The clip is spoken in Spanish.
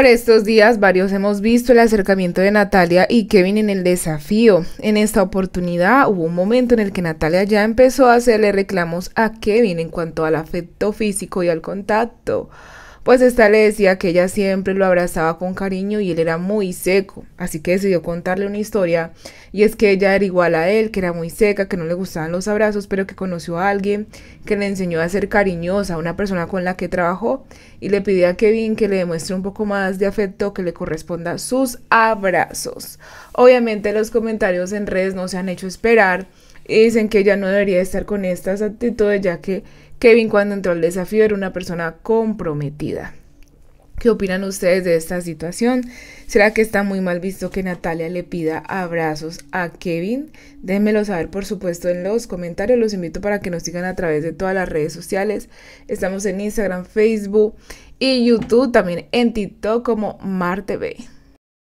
Por estos días varios hemos visto el acercamiento de Natalia y Kevin en el desafío. En esta oportunidad hubo un momento en el que Natalia ya empezó a hacerle reclamos a Kevin en cuanto al afecto físico y al contacto. Pues esta le decía que ella siempre lo abrazaba con cariño y él era muy seco, así que decidió contarle una historia y es que ella era igual a él, que era muy seca, que no le gustaban los abrazos, pero que conoció a alguien que le enseñó a ser cariñosa, una persona con la que trabajó y le pidió a Kevin que le demuestre un poco más de afecto, que le corresponda sus abrazos. Obviamente los comentarios en redes no se han hecho esperar dicen que ella no debería estar con estas actitudes, ya que Kevin cuando entró al desafío era una persona comprometida. ¿Qué opinan ustedes de esta situación? ¿Será que está muy mal visto que Natalia le pida abrazos a Kevin? Déjenmelo saber, por supuesto, en los comentarios. Los invito para que nos sigan a través de todas las redes sociales. Estamos en Instagram, Facebook y YouTube, también en TikTok como Marte Bay.